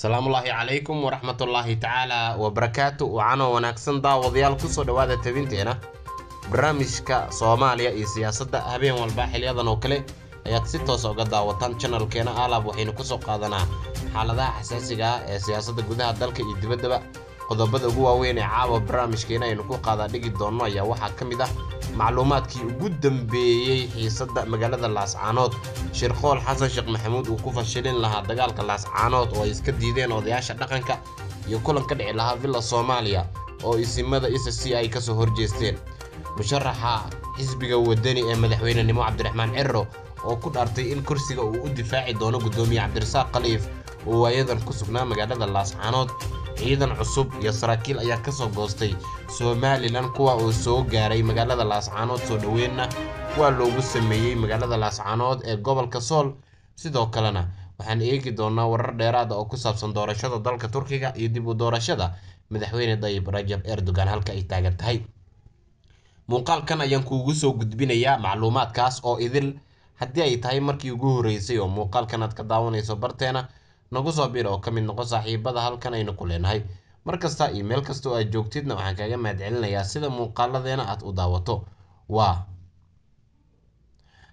salaamullaahi calaykum waraxmatullaahi tacaala wabarakaatu wacanoo wanaagsan daawadayaal ku soo dhowaada tabinteena barnaamijka soomaaliya iyo siyaasadda habeen walba xilyadan oo kale ayaad si toosa ah uga daawataan janalkeena alaab waxaynu ku soo qaadanaa xaaladaha xasaasiga ah ee siyaasadda gudaha dalka iyo dibaddaba qodobada ugu waaweyn ee caawa barnaamijkeena aynu ku qaada dhigi doonno ayaa waxaa ka mid ah macluumaadkii ugu dambeeyey xiisadda magaalada laascaanood shirkool xasan sheekh maxamuud uu ku fashilin lahaa dagaalka laascaanood oo ay iska diideen odayaasha dhaqanka iyo kulan ka dhici lahaa villa soomaaliya oo isimada isa si ay ka soo horjeesteen musharaxa xisbiga wadani ee madaxweynenimo cabdiraxmaan cerro oo ku dhaartay in kursiga uu u difaaci doono guddoomiye cabdirasaaq khaliif oo waayadan ku sugnaa magaalada laascaanood ciidan cusub iyo saraakiil ayaa ka soo goostay somalilan kuwa oo soo gaaray magaalada laascaanood soo dhoweynna waa loogu sameeyey magaalada laascaanood ee gobolka sool sidoo kalena waxaan eegi doonaa warar dheeraada ah oo ku saabsan doorashada dalka turkiga iyo dib u doorashada madaxweyne dayib rajab erdogan halka ay taagan tahay muuqaalkan ayaan kuugu soo gudbinayaa macluumaadkaas oo idil haddii ay tahay markii ugu horreysay oo muuqaalkan aad ka daawanayso barteena nagu soo bir oo ka mid noqo saaxiibada halkan aynu ku leenahay mar kasta iyo meel kasta oo aad joogtidna waxaan kaaga mahadcelinayaa sida muuqaaladeena aad u daawato waa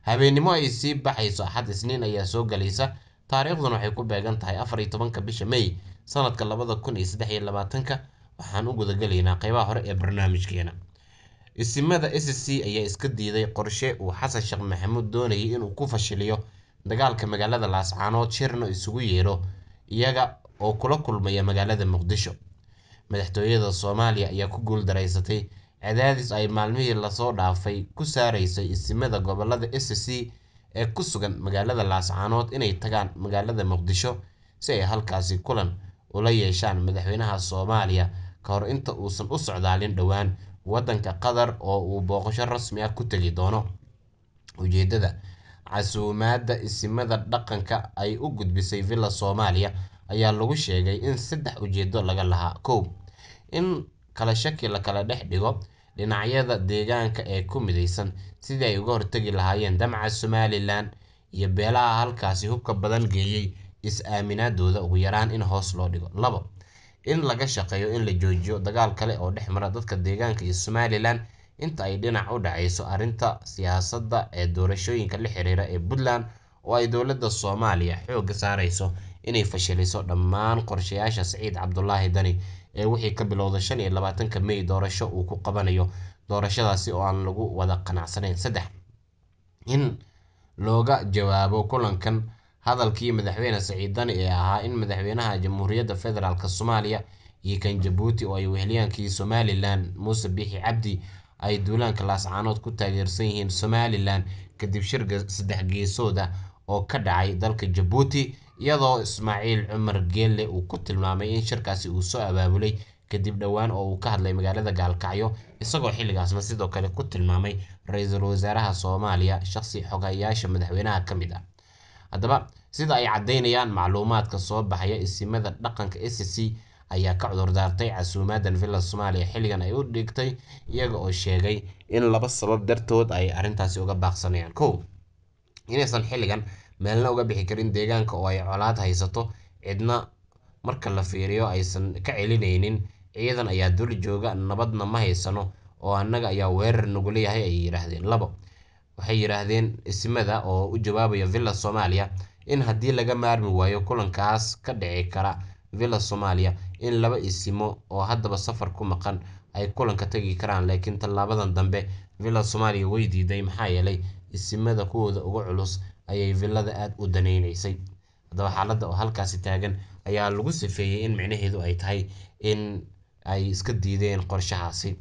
habeennimo ay sii baxayso axad isniin ayaa soo galaysa taariikhduna waxay ku beegan tahay afar iyo tobanka bisha may sanadka labada kun iyo saddex iyo labaatanka waxaan u gudagelaynaa qaybaha hore ee barnaamijkeena isimada s c ayaa iska diiday qorshe uu xasan sheekh maxamuud doonayay inuu ku fashiliyo dagaalka magaalada laascaanood shirna isugu yeedho iyaga oo kula kulmaya magaalada muqdisho madaxtooyada soomaaliya ayaa ku guuldaraysatay cadaadis ay maalmihii lasoo dhaafay ku saaraysay isimada gobolada s c ee ku sugan magaalada laascaanood inay tagaan magaalada muqdisho si ay halkaasi kulan ula yeeshaan madaxweynaha soomaaliya kahor inta uusan u socdaalin dhowaan waddanka qatar oo uu booqasho rasmi ah ku tegi doono ujeedada Casuumaadda Isimada Dhaqanka ay u gudbisay Villa Soomaaliya ayaa lagu sheegay in saddex ujeedo laga lahaa: kow, in kala shaki la kala dhex dhigo dhinacyada deegaanka ee ku midaysan sidii ay uga hortegi lahaayeen damca Somalilan iyo beelaha halkaasi hubka badan geeyey is-aaminaadooda ugu yaraan in hoos loo dhigo; labo, in laga shaqeeyo in la joojiyo dagaal kale oo dhex mara dadka deegaanka iyo Somalilan inta ay dhinac u dhacayso arrinta siyaasadda ee doorashooyinka la xiriira ee Puntland oo ay dowladda Soomaaliya xoogga saarayso inay fashiliso dhammaan qorshayaasha saciid Cabdulaahi Dani ee wixii ka bilowda shan iyo labaatanka May doorasho uu ku qabanayo doorashadaasi oo aan lagu wada qanacsanayn saddex in looga jawaabo kulankan hadalkii madaxweyne saciid Dani ee ahaa in madaxweynaha Jamhuuriyadda Federaalk Soomaaliya iyo kan Jabuuti oo ay wehelyankii Somalilan Muuse Biixi Cabdi ay duulaanka laascaanood ku taageersan yihiin somalilan kadib shirga saddex geesood geesooda oo ka dhacay dalka jabuuti iyadoo ismaaciil cumar geenle uu ku tilmaamay in shirkaasi uu soo abaabulay kadib dhowaan oo uu ka hadlay magaalada gaalkacyo isagoo xilligaasna sidoo kale ku tilmaamay ra-iisul wasaaraha soomaaliya shaqsi xogayaasha madaxweynaha ka mid a ah. haddaba sida ay caddaynayaan macluumaadka soo baxaya isimada dhaqanka sc ayaa ka cudurdaartay casuumaadan villa soomaaliya xilligan ay u dhigtay iyaga oo sheegay in laba sabab dartood ay arrintaasi uga baaqsanayaan kow inaysan xilligan meelna uga bixi karin deegaanka oo ay colaad haysato cidna marka la fiiriyo aysan ka celinaynin ciidan ayaa dul jooga nabadna ma haysano oo annaga ayaa weerar nagula yahay ay yidhaahdeen labo waxay yidhaahdeen ismada oo u jawaabaya villa soomaaliya in haddii laga maarmi waayo kulankaas ka dhici kara villa soomaaliya in laba isimo oo haddaba safar ku maqan ay kulanka tegi karaan laakiin tallaabadan dambe Villa Soomaaliya way diiday maxaa yeelay isimada kuwooda uga culus ayay Villada aad u danaynaysay haddaba xaaladda oo halkaasi taagan ayaa lagu sifeeyey in micnaheedu ay tahay in ay iska diideen qorshahaasi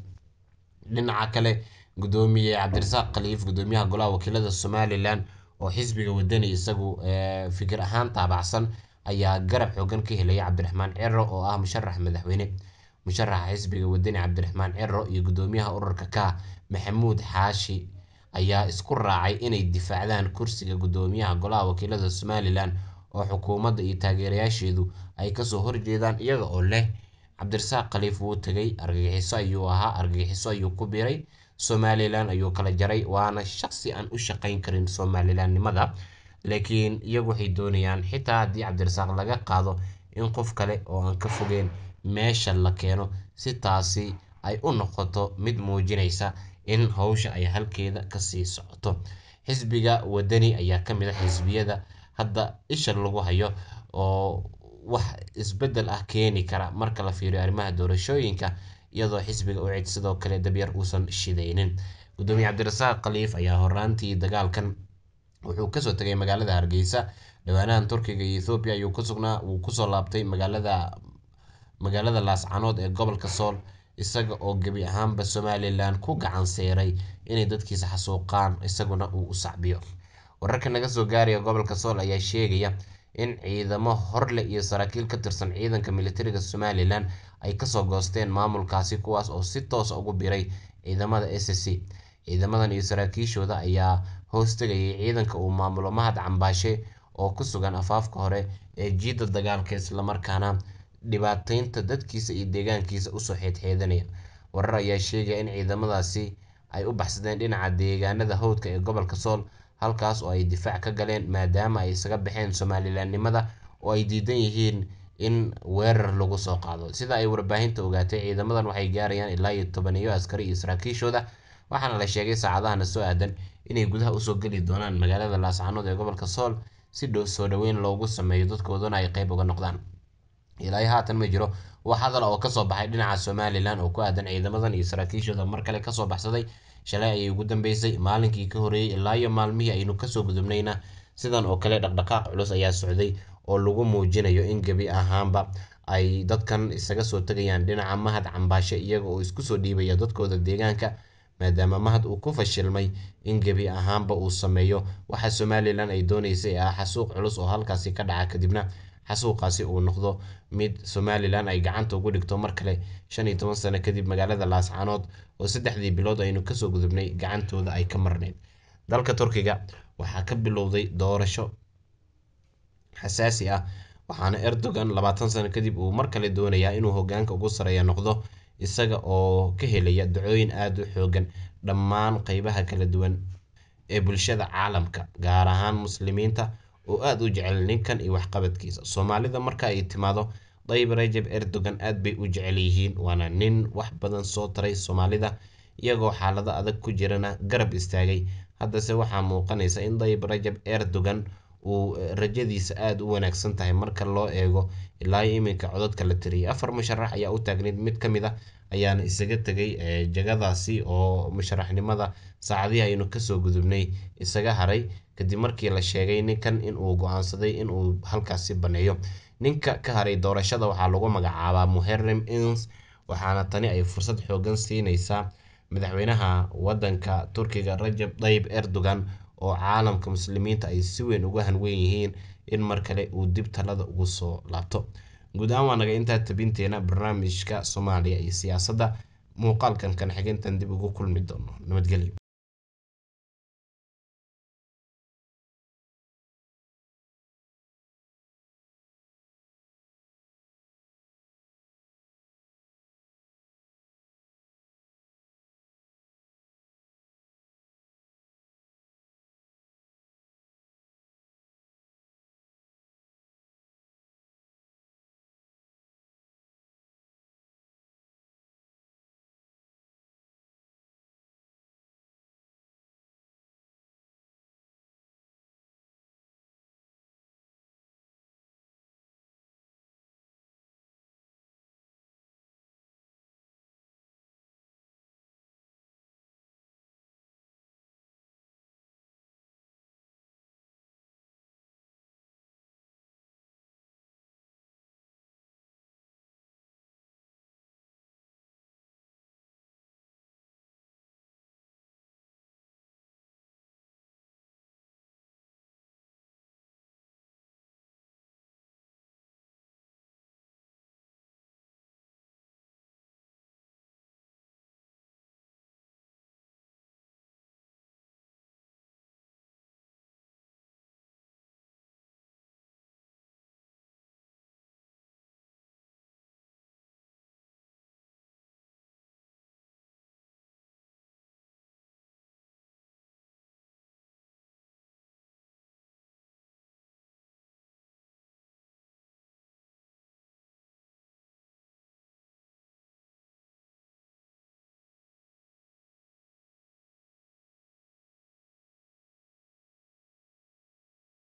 dhinaca kale gudoomiye cabdirasaaq khaliif gudoomiyaha golaha wakiilada somalilan oo xisbiga wadani isagu eh, fikir ahaan taabacsan ayaa garab xoogan ka helaya cabdiraxmaan ciro oo ah musharax madaxweyne musharaxa xisbiga wadani cabdiraxmaan ciro iyo guddoomiyaha ururka ka maxamuud xaashi ayaa isku raacay inay difaacdaan kursiga guddoomiyaha golaha wakiilada somalilan oo xukuumadda iyo taageerayaasheedu ay kasoo horjeedaan iyaga oo leh cabdirasaaq khaliif wuu tegay argagixiso ayuu ahaa argagixiso ayuu ku biray somalilan ayuu kala jaray waana shaqsi aan u shaqayn karin somalilannimada laakiin iyagu waxay doonayaan xitaa haddii cabdirasaaq laga qaado in qof kale oo aan ka fogeen meesha la keeno si taasi ay u noqoto mid muujinaysa in howsha ay halkeeda kasii socoto xisbiga wadani ayaa ka mid a ah xisbiyada hadda isha lagu hayo oo wax isbedel ah keeni kara marka la fiiriyo arrimaha doorashooyinka iyadoo xisbiga ucid sidoo kale dabyar uusan shidaynin gudoomiye cabdirasaaq khaliif ayaa horaantii dagaalkan wuxuu kasoo tegay magaalada hargeysa dhawaanahan turkiga iyo ethoobiya ayuu kusugnaa wuu kusoo laabtay magaalada magaalada laascanood ee gobolka sool isaga oo gebi ahaanba somalilan ku gacan seeray inay dadkiisa xasuuqaan isaguna uu u sacbiyo wararka naga soo gaaraya gobolka sool ayaa sheegaya in ciidamo horle iyo saraakiil ka tirsan ciidanka militariga somalilan ay kasoo goosteen maamulkaasi kuwaas oo si toosa ah ugu biray ciidamada s c ciidamadan iyo saraakiishooda ayaa hoostegayay ciidanka uu maamulo mahad cambaashe oo ku sugan afaafka hore ee jiidda dagaalka islamarkaana dhibaateynta dadkiisa iyo deegaankiisa usoo xeedxeedanaya warar ayaa sheegaya in ciidamadaasi ay u baxsadeen dhinaca deegaanada hawdka ee gobolka sool halkaas oo ay difaac ka galeen maadaama ay isaga baxeen somalilanimada oo ay diidan yihiin in weerar lagu soo qaado sida ay warbaahinta ogaatay ciidamadan waxay gaarayaan ilaa iyo tobaniyo askari iyo saraakiishooda waxaana la sheegay saacadahana soo aadan inay gudaha usoo geli doonaan magaalada laascanood ee gobolka sool si soo dhoweyn loogu sameeyo dadkooduna ay qayb uga noqdaan ilaayo haatan ma jiro wax hadal ah oo kasoo baxay dhinaca somalilan oo ku aadan ciidamadan iyo saraakiishooda mar kale kasoo baxsaday shalay ayay ugu dambeysay maalinkii ka horeeyey ilaayo maalmihii aynu kasoo gudubnayna sidan oo kale dhaqdhaqaaq culus ayaa socday oo lagu muujinayo in gebi ahaanba ay dadkan isaga soo tegayaan dhinaca mahad cambaashe iyaga oo isku soo dhiibaya dadkooda deegaanka maadaama mahad uu ku fashilmay in gebi ahaanba uu sameeyo waxa somalilan ay doonaysay ah xasuuq culus oo halkaasi ka dhaca kadibna xasuuqaasi uu noqdo mid somalilan ay gacanta ugu dhigto mar kale shan iyo toban sano kadib magaalada laascanood oo saddexdii bilood aynu kasoo gudubnay gacantooda ay ka marneyd dalka turkiga waxaa ka bilowday doorasho xasaasi ah waxaana erdogan labaatan sano kadib uu mar kale doonayaa inuu hogaanka ugu sareeya noqdo isaga oo ka helaya ducooyin aada u xoogan dhammaan qeybaha kala duwan ee bulshada caalamka gaar ahaan muslimiinta oo aada u jecel ninkan iyo waxqabadkiisa soomaalida marka ay timaado dayib rajab erdogan aada bay u jecel yihiin waana nin wax badan soo taray soomaalida iyagoo xaalado adag ku jirana garab istaagay haddase waxaa muuqanaysa in dayib rajab erdogan uu e, rajadiisa aada u wanaagsan tahay marka loo eego ilaa iminka codadka la tiriyay afar musharax ayaa u taagnayd mid ka mid a ayaana isaga tegay e, jagadaasi oo musharaxnimada saacadihi aynu kasoo gudubnay isaga haray kadib markii la sheegay ninkan inuu go-aansaday inuu halkaasi baneeyo ninka ka haray doorashada waxaa lagu magacaabaa muherim ins waxaana tani ay fursad xoogan siinaysaa madaxweynaha wadanka turkiga rajab tayib erdogan oo caalamka muslimiinta ay si weyn uga hanweyn yihiin in mar kale uu dib talada ugu soo laabto guud ahaan waa naga intaa tabinteena barnaamijka soomaaliya iyo siyaasadda muuqaalkan kan xigeentan dib ugu kulmi doono nabadgelyo